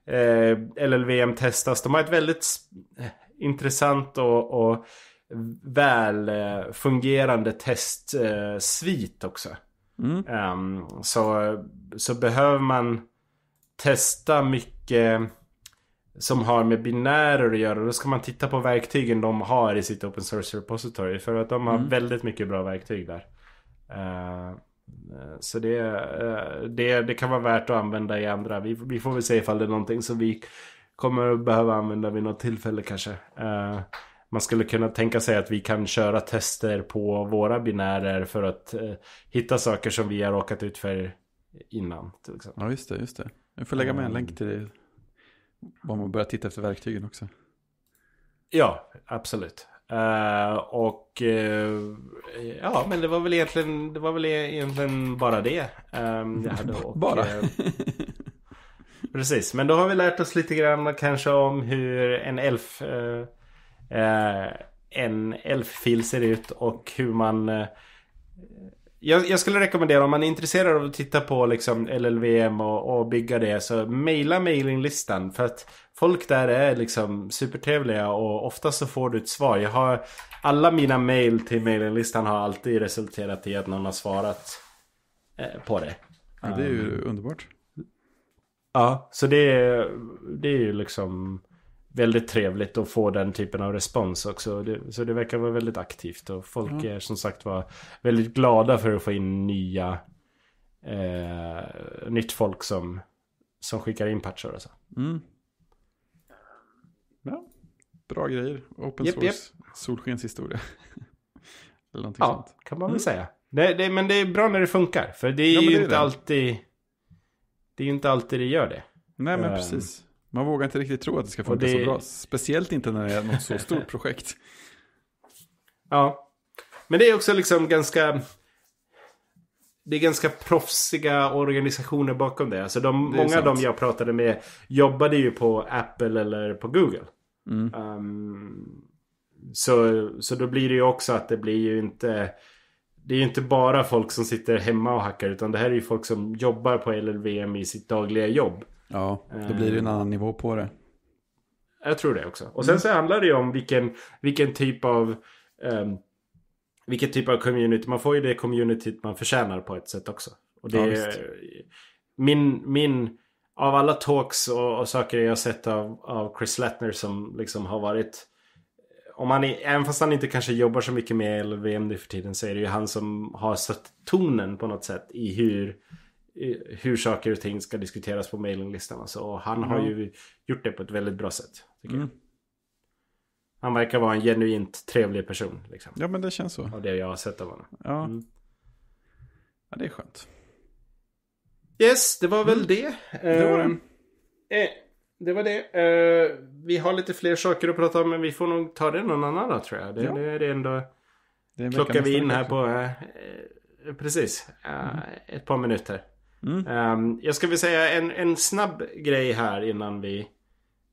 eh, LLVM testas. De har ett väldigt eh, intressant och, och väl eh, fungerande testsvit eh, också. Mm. Ehm, så, så behöver man testa mycket som har med binärer att göra. Då ska man titta på verktygen de har i sitt open source repository. För att de har mm. väldigt mycket bra verktyg där. Ehm, eh, så det, det, det kan vara värt att använda i andra. Vi, vi får väl se ifall det är någonting som vi kommer att behöva använda vid något tillfälle kanske. Ehm, man skulle kunna tänka sig att vi kan köra tester på våra binärer för att eh, hitta saker som vi har råkat ut för innan. Till exempel. Ja, just det. Just det. Jag får lägga med en länk ehm. till det. Om man börjar titta efter verktygen också. Ja, absolut. Uh, och uh, ja, men det var väl egentligen, det var väl egentligen bara det. Um, jag hade och, bara? Uh, precis, men då har vi lärt oss lite grann kanske om hur en elf eh, Eh, en elffil ser ut och hur man... Eh, jag, jag, skulle rekommendera om man är intresserad av att titta på liksom LLVM och, och bygga det så mejla mailinglistan för att folk där är liksom supertrevliga och ofta så får du ett svar. Jag har, alla mina mail till mailinglistan har alltid resulterat i att någon har svarat eh, på det. Ja, det är ju um, underbart. Ja, så det, det är ju liksom väldigt trevligt att få den typen av respons också. så det verkar vara väldigt aktivt och folk mm. är som sagt var väldigt glada för att få in nya eh, nytt folk som, som skickar in patchar och så. Mm. Ja, bra grejer. Open yep, source, yep. solskenshistoria. Eller någonting ja, sånt. kan man väl mm. säga. Det, det, men det är bra när det funkar. För det är ja, ju det är inte alltid... Det är ju inte alltid det gör det. Nej, men um, precis. Man vågar inte riktigt tro att det ska funka det... så bra. Speciellt inte när det är något så stort projekt. Ja. Men det är också liksom ganska... Det är ganska proffsiga organisationer bakom det. Alltså de, det många sant. av dem jag pratade med jobbade ju på Apple eller på Google. Mm. Um, så, så då blir det ju också att det blir ju inte... Det är ju inte bara folk som sitter hemma och hackar utan det här är ju folk som jobbar på LLVM i sitt dagliga jobb. Ja, då blir det en annan nivå på det. Jag tror det också. Och sen så handlar det ju om vilken, vilken typ av um, vilken typ av community. Man får ju det communityt man förtjänar på ett sätt också. Och det ja, är, min, min, av alla talks och, och saker jag sett av, av Chris Lettner som liksom har varit om han är, även fast han inte kanske jobbar så mycket med LVM nu för tiden så är det ju han som har satt tonen på något sätt i hur hur saker och ting ska diskuteras på mailinglistan. Alltså. Och han mm. har ju gjort det på ett väldigt bra sätt. Mm. Han verkar vara en genuint trevlig person. Liksom. Ja men det känns så. Av det jag har sett av honom. Ja, mm. ja det är skönt. Yes, det var väl mm. det. Det var det. Ehm, eh, det var det. Eh, vi har lite fler saker att prata om men vi får nog ta det någon annan dag tror jag. Det, ja. det är det ändå... Det är klockar vi in här på... Eh, eh, precis. Mm. ett par minuter. Mm. Ehm, jag ska väl säga en, en snabb grej här innan vi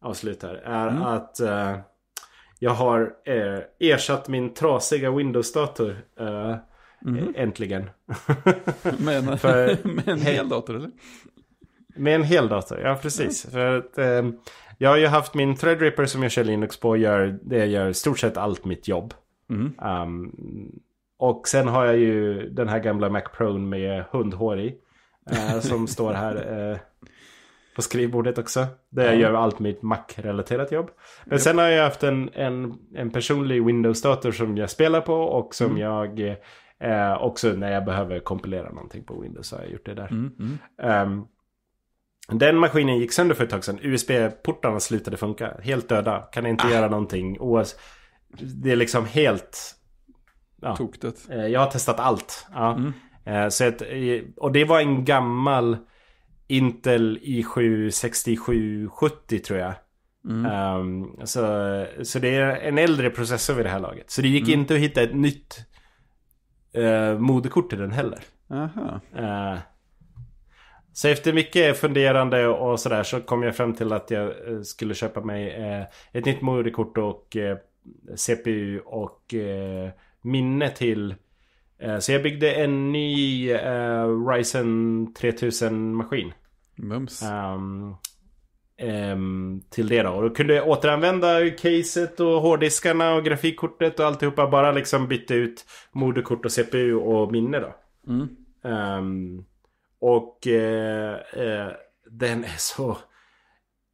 avslutar. Är mm. att uh, jag har uh, ersatt min trasiga Windows-dator. Uh, mm. Äntligen. med, För, med en hel dator eller? Med en hel dator, ja precis. Mm. För att, ehm, jag har ju haft min Threadripper som jag kör Linux på. Gör, det gör stort sett allt mitt jobb. Um, och sen har jag ju den här gamla Mac Pro med hundhår i. Eh, som står här eh, på skrivbordet också. Där jag gör allt mitt Mac-relaterat jobb. Men sen har jag haft en, en, en personlig Windows-dator som jag spelar på och som mm. jag eh, också när jag behöver kompilera någonting på Windows har jag gjort det där. Mm, mm. Um, den maskinen gick sönder för ett tag sedan. USB-portarna slutade funka. Helt döda. Kan inte ah. göra någonting. OS, det är liksom helt... Ja. Toktet. Eh, jag har testat allt. Ja. Mm. Eh, så att, eh, och det var en gammal Intel i7 6770 tror jag. Mm. Um, så, så det är en äldre processor vid det här laget. Så det gick mm. inte att hitta ett nytt uh, moderkort till den heller. Uh, så efter mycket funderande och sådär så kom jag fram till att jag skulle köpa mig uh, ett nytt moderkort och CPU och minne till Eh, så jag byggde en ny uh, Ryzen 3000-maskin. Mums. Um, um, till det då. Och då kunde jag återanvända caset och hårddiskarna och grafikkortet och alltihopa. Bara liksom bytte ut moderkort och CPU och minne då. Mm. Um, och uh, uh, den är så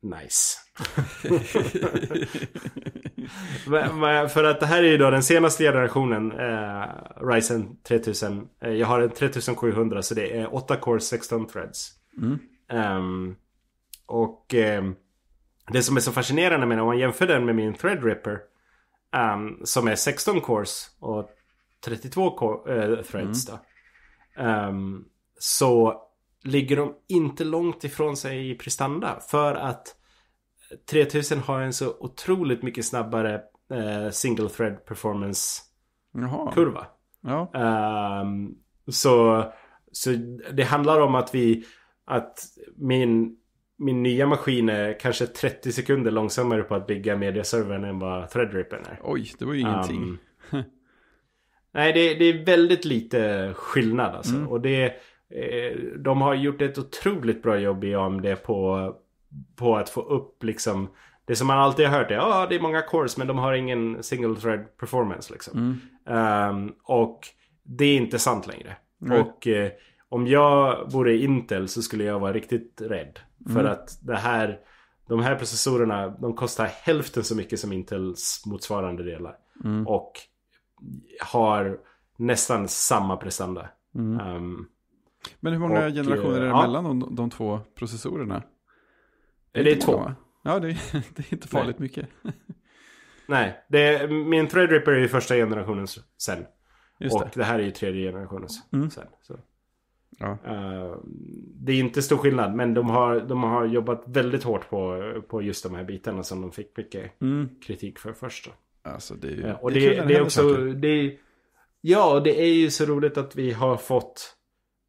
nice. för att det här är ju då den senaste generationen eh, Ryzen 3000. Eh, jag har en 3700 så det är 8 core 16 threads. Mm. Um, och um, det som är så fascinerande med den, om man jämför den med min Threadripper. Um, som är 16 cores och 32 core, äh, threads. Mm. Då, så ligger de inte långt ifrån sig i prestanda. För att 3000 har en så otroligt mycket snabbare eh, single thread performance kurva. Ja. Um, så, så det handlar om att vi att min, min nya maskin är kanske 30 sekunder långsammare på att bygga mediaservern än vad Threadrippern är. Oj, det var ju ingenting. Um, nej, det, det, är väldigt lite skillnad alltså. Mm. Och det, eh, de har gjort ett otroligt bra jobb i AMD på på att få upp liksom det som man alltid har hört är att oh, det är många cores men de har ingen single thread performance. Liksom. Mm. Um, och det är inte sant längre. Mm. Och eh, om jag vore Intel så skulle jag vara riktigt rädd. För mm. att det här, de här processorerna de kostar hälften så mycket som Intels motsvarande delar. Mm. Och har nästan samma prestanda. Um, men hur många och, generationer är det eh, ja, mellan de, de två processorerna? Det är, det är två. Många. Ja, det är, det är, inte farligt Nej. mycket. Nej, det är, min Threadripper är ju första generationens cell. Just och det. det här är ju tredje generationens mm. cell. Så. Ja. Uh, det är inte stor skillnad, men de har, de har jobbat väldigt hårt på, på just de här bitarna som de fick mycket mm. kritik för först. Alltså, det är ju, uh, och det, är, det är också... Det är, ja, det är ju så roligt att vi har fått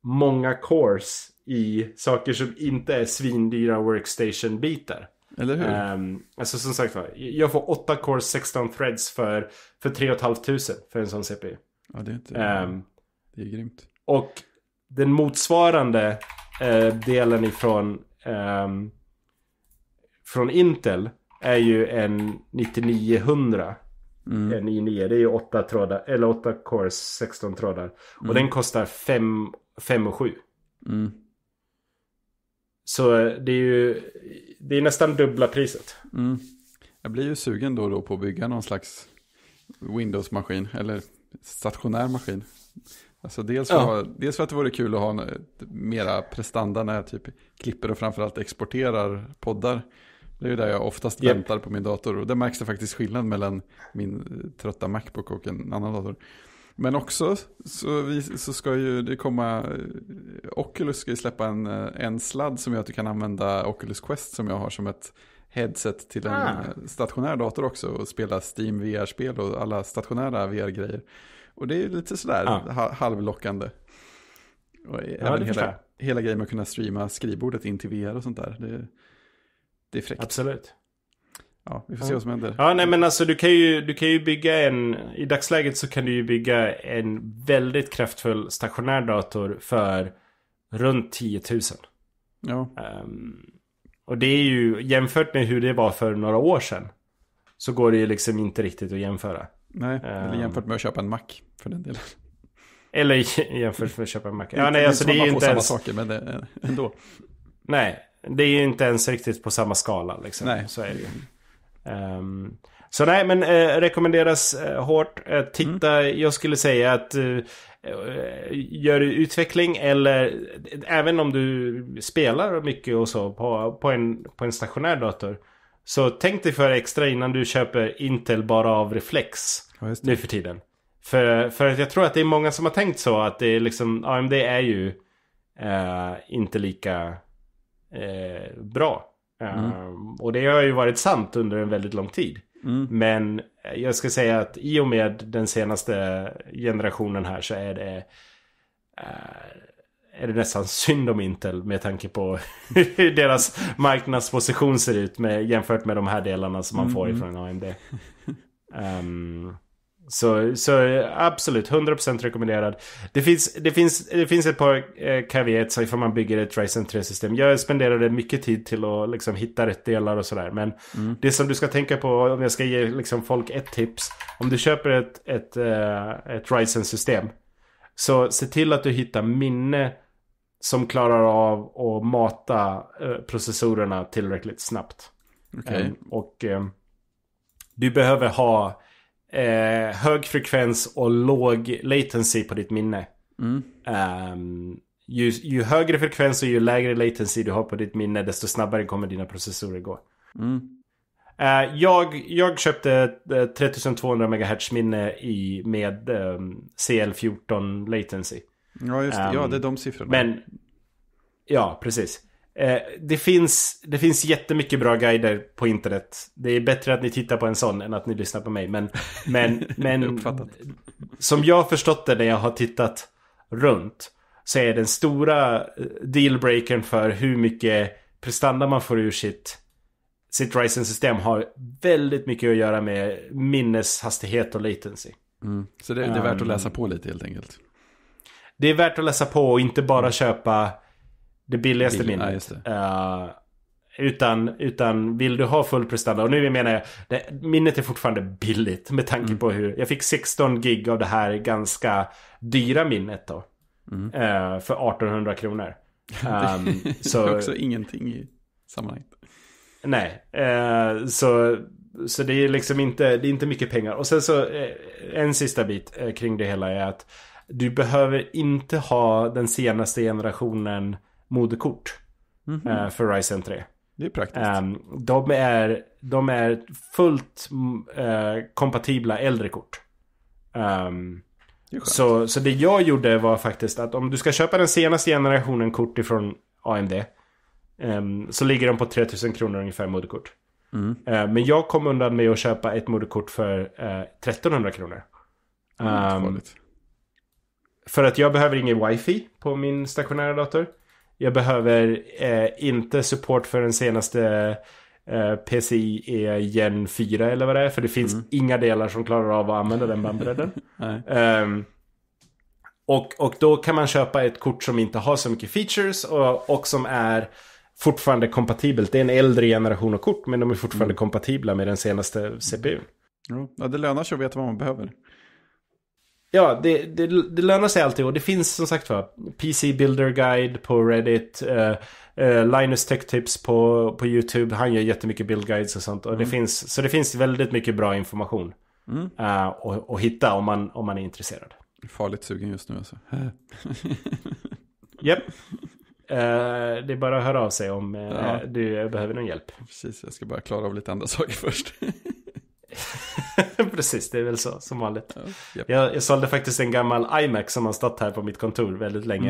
många cores i saker som inte är svindyra workstation-bitar. Eller hur? Um, alltså som sagt var, jag får 8 core 16 threads för, för 3 500 för en sån CPU. Ja, det är inte... Um, det är grymt. Och den motsvarande uh, delen ifrån um, från Intel är ju en 9900. Mm. En i9, det är ju 8 trådar, eller 8 cores, 16 trådar. Mm. Och den kostar 5 5 och 7. Mm. Så eh, det är ju det är nästan dubbla priset. Mm. Jag blir ju sugen då och då på att bygga någon slags Windows-maskin eller stationär maskin. Alltså dels för, ja. att, dels för att det vore kul att ha eh, mera prestanda när jag typ klipper och framförallt exporterar poddar. Det är ju där jag oftast yep. väntar på min dator och det märks det faktiskt skillnad mellan min eh, trötta Macbook och en annan dator. Men också så, vi, så, ska ju det komma, eh, Oculus ska ju släppa en, eh, en sladd som gör att du kan använda Oculus Quest som jag har som ett headset till en ah. Eh, stationär dator också och spela Steam VR-spel och alla stationära VR-grejer. Och det är lite sådär ah. halvlockande. Och ja, även hela, hela grejen med att kunna streama skrivbordet in till VR och sånt där. Det, det är fräckt. Absolut. Ja, vi får se vad som händer. Ja, nej men alltså du kan ju, du kan ju bygga en... I dagsläget så kan du ju bygga en väldigt kraftfull stationär dator för runt 10 000. Ja. Um, och det är ju jämfört med hur det var för några år sedan. Så går det ju liksom inte riktigt att jämföra. Nej, um, eller ehm. jämfört med att köpa en Mac för den delen. Eller jämfört med att köpa en Mac. Ja, nej, alltså det är ju inte ens... samma saker, men det, ändå. Nej, det är ju inte ens riktigt på samma skala liksom. Nej. Så är det ju. Um, så nej, men eh, rekommenderas eh, hårt. Eh, titta, mm. jag skulle säga att eh, eh, gör du utveckling eller även om du spelar mycket och så på, på, en, på en stationär dator. Så tänk dig för extra innan du köper Intel bara av reflex ja, nu för tiden. För, för att jag tror att det är många som har tänkt så att det är liksom AMD är ju eh, inte lika bra Mm. Ehm, och det har ju varit sant under en väldigt lång tid. Mm. Men jag ska säga att i och med den senaste generationen här så är det, eh, är det nästan synd om Intel med tanke på hur deras marknadsposition ser ut med, jämfört med de här delarna som man mm, får mm. ifrån AMD. Um, ehm, så, så absolut, 100% rekommenderad. Det finns, det, finns, det finns ett par eh, ifall man bygger ett Ryzen 3-system. Jag spenderade mycket tid till att liksom, hitta rätt delar och sådär. Men mm. det som du ska tänka på, om jag ska ge liksom, folk ett tips. Om du köper ett, ett, eh, ett Ryzen-system. Så se till att du hittar minne som klarar av att mata eh, processorerna tillräckligt snabbt. Okay. Eh, och eh, du behöver ha eh, hög frekvens och låg latency på ditt minne. Mm. Um, ju, ju, högre frekvens och ju lägre latency du har på ditt minne desto snabbare kommer dina processorer gå. Mm. Eh, jag, jag köpte 3200 eh, MHz minne i, med um, ehm, CL14 latency. Ja, just det. Um, ja, det är ehm, de siffrorna. Men, ja, precis. Eh, det, finns, det finns jättemycket bra guider på internet. Det är bättre att ni tittar på en sån än att ni lyssnar på mig. Men, men, men som jag förstått det när jag har tittat runt så är den stora eh, dealbreakern för hur mycket prestanda man får ur sitt, sitt Ryzen-system har väldigt mycket att göra med minneshastighet och latency. Mm. Så det, det, är värt att ehm. läsa på lite helt enkelt. Det är värt att läsa på och inte bara köpa det billigaste Bill, minnet. Ja, uh, utan, utan vill du ha full prestanda, och nu menar jag, det, minnet är fortfarande billigt med tanke mm. på hur, jag fick 16 gig av det här ganska dyra minnet då. Mm. Uh, för 1800 kronor. Um, det ehm, så, är också ingenting i sammanhanget. Nej, uh, så, så det är liksom inte, det är inte mycket pengar. Och sen så, en sista bit kring det hela är att du behöver inte ha den senaste generationen moderkort mm -hmm. för Ryzen 3. Det är praktiskt. Ehm, de, är, de är fullt eh, kompatibla äldre kort. Ehm, så, så det jag gjorde var faktiskt att om du ska köpa den senaste generationen kort ifrån AMD. Ehm, så ligger de på 3000 kronor ungefär moderkort. Mm. Eh, men jag kom undan med att köpa ett moderkort för 1300 kronor. Mm, um, för att jag behöver ingen wifi på min stationära dator. Jag behöver eh, inte support för den senaste eh, PCIe Gen 4 eller vad det är. För det finns mm. inga delar som klarar av att använda den bandbredden. um, och, och då kan man köpa ett kort som inte har så mycket features och, och som är fortfarande kompatibelt. Det är en äldre generation av kort men de är fortfarande mm. kompatibla med den senaste CPUn. Ja, det lönar sig att veta vad man behöver. Ja, det, det, det lönar sig alltid och det finns som sagt var PC Builder Guide på Reddit. Eh, eh, Linus Tech Tips på, på YouTube. Han gör jättemycket bildguides och sånt. Och mm. det finns, så det finns väldigt mycket bra information mm. eh, och, och hitta om man, om man är intresserad. Farligt sugen just nu alltså. Japp. yep. Uh, det är bara att höra av sig om uh, ja. du behöver någon hjälp. Precis, jag ska bara klara av lite andra saker först. Precis, det är väl så som vanligt. Uh, yep. jag, jag sålde faktiskt en gammal iMac som har stått här på mitt kontor väldigt länge.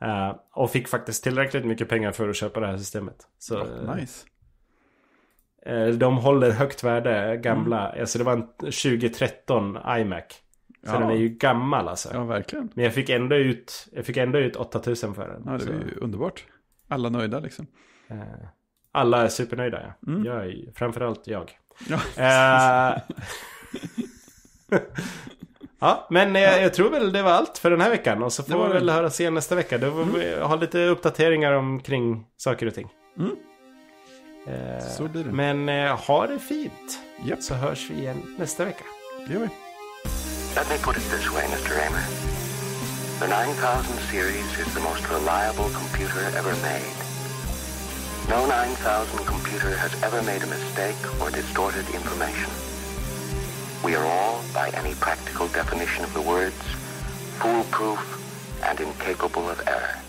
Mm. Uh, och fick faktiskt tillräckligt mycket pengar för att köpa det här systemet. Så, oh, nice. Eh, eh, de håller högt värde, gamla. Mm. Alltså det var en 2013 iMac. Så ja. den är ju gammal alltså. Ja, verkligen. Men jag fick ändå ut, jag fick ändå ut 8000 för den. Ja, det var ju underbart. Alla nöjda liksom. alla är supernöjda, ja. Mm. Jag är, framförallt jag. Ja. Eh, ja, men eh, jag, jag, tror väl det var allt för den här veckan. Och så får vi väl det. höra sen nästa vecka. Då får mm. vi ha lite uppdateringar omkring saker och ting. Mm. Eh, så blir det. Men eh, ha det fint. Yep. Så hörs vi igen nästa vecka. Det gör vi. Let me put it this way, Mr. Raymer. The 9000 series is the most reliable computer ever made. No 9000 computer has ever made a mistake or distorted information. We are all, by any practical definition of the words, foolproof and incapable of error.